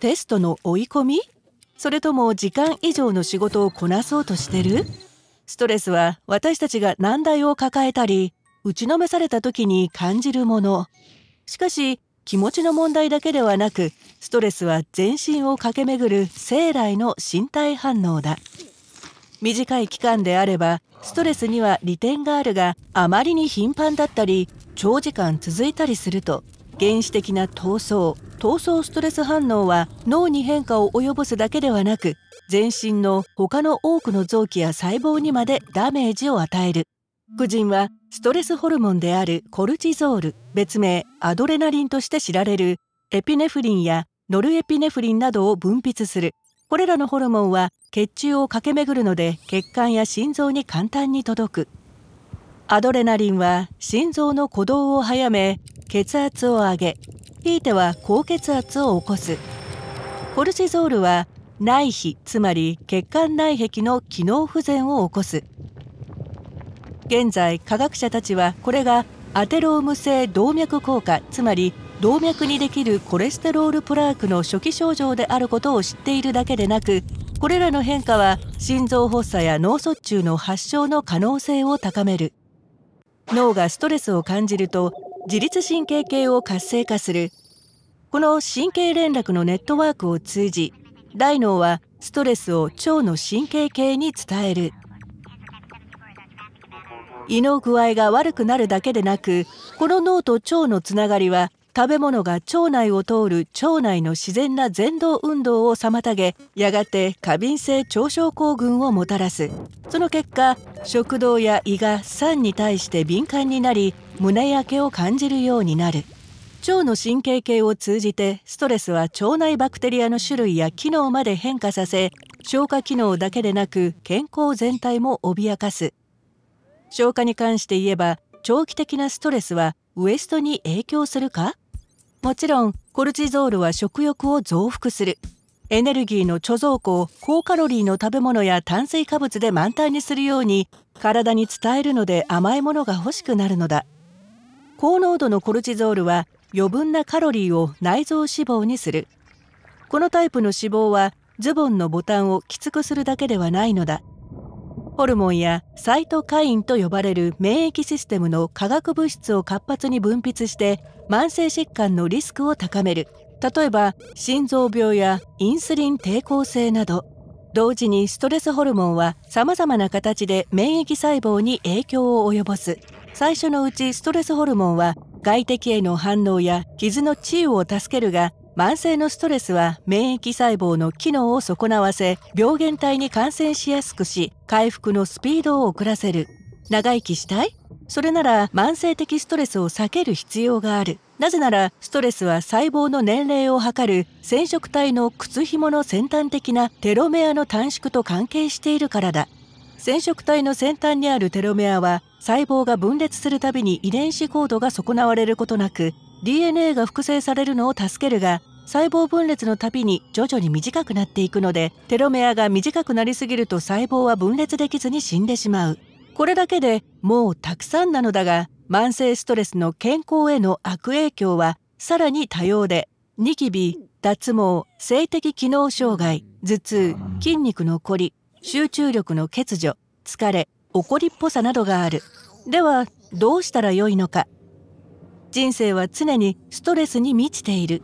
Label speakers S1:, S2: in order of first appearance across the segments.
S1: テストの追い込みそれとも時間以上の仕事をこなそうとしてるストレスは私たちが難題を抱えたり打ちのめされた時に感じるものしかし気持ちの問題だけではなくストレスは全身を駆け巡る生来の身体反応だ短い期間であればストレスには利点があるがあまりに頻繁だったり長時間続いたりすると原始的な闘争闘争ストレス反応は脳に変化を及ぼすだけではなく全身の他の多くの臓器や細胞にまでダメージを与える婦人はストレスホルモンであるコルチゾール別名アドレナリンとして知られるエピネフリンやノルエピネフリンなどを分泌するこれらのホルモンは血中を駆け巡るので血管や心臓に簡単に届くアドレナリンは心臓の鼓動を早め血圧を上げひいては高血圧を起こすコルチゾールは内皮つまり血管内壁の機能不全を起こす現在科学者たちはこれがアテローム性動脈硬化つまり動脈にできるコレステロールプラークの初期症状であることを知っているだけでなくこれらの変化は心臓発作や脳卒中の発症の可能性を高める脳がストレスを感じると自律神経系を活性化するこの神経連絡のネットワークを通じ大脳はストレスを腸の神経系に伝える胃の具合が悪くなるだけでなくこの脳と腸のつながりは食べ物が腸内を通る腸内の自然な前動運動を妨げやがて過敏性腸症候群をもたらすその結果食道や胃が酸に対して敏感になり胸焼けを感じるようになる腸の神経系を通じてストレスは腸内バクテリアの種類や機能まで変化させ消化機能だけでなく健康全体も脅かす消化に関して言えば長期的なストレスはウエストに影響するかもちろんコルチゾールは食欲を増幅するエネルギーの貯蔵庫を高カロリーの食べ物や炭水化物で満タンにするように体に伝えるので甘いものが欲しくなるのだ。高濃度のコルチゾールは余分なカロリーを内臓脂肪にするこのタイプの脂肪はズボンのボタンをきつくするだけではないのだホルモンやサイトカインと呼ばれる免疫システムの化学物質を活発に分泌して慢性疾患のリスクを高める例えば心臓病やインスリン抵抗性など同時にストレスホルモンはさまざまな形で免疫細胞に影響を及ぼす最初のうちストレスホルモンは外敵への反応や傷の治癒を助けるが慢性のストレスは免疫細胞の機能を損なわせ病原体に感染しやすくし回復のスピードを遅らせる長生きしたいそれなら慢性的ストレスを避ける必要があるなぜならストレスは細胞の年齢を測る染色体の靴ひもの先端的なテロメアの短縮と関係しているからだ染色体の先端にあるテロメアは細胞が分裂するたびに遺伝子コードが損なわれることなく DNA が複製されるのを助けるが細胞分裂のたびに徐々に短くなっていくのでテロメアが短くなりすぎると細胞は分裂できずに死んでしまうこれだけでもうたくさんなのだが慢性ストレスの健康への悪影響はさらに多様でニキビ脱毛性的機能障害頭痛筋肉のこり集中力の欠如疲れ怒りっぽさなどがあるではどうしたらよいのか人生は常にストレスに満ちている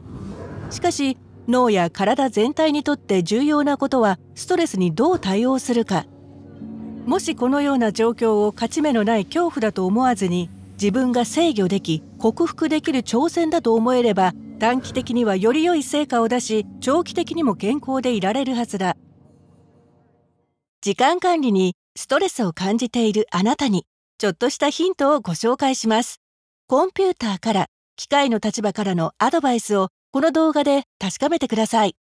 S1: しかし脳や体全体にとって重要なことはストレスにどう対応するかもしこのような状況を勝ち目のない恐怖だと思わずに自分が制御でき克服できる挑戦だと思えれば短期的にはより良い成果を出し長期的にも健康でいられるはずだ時間管理にストレスを感じているあなたにちょっとしたヒントをご紹介しますコンピューターから機械の立場からのアドバイスをこの動画で確かめてください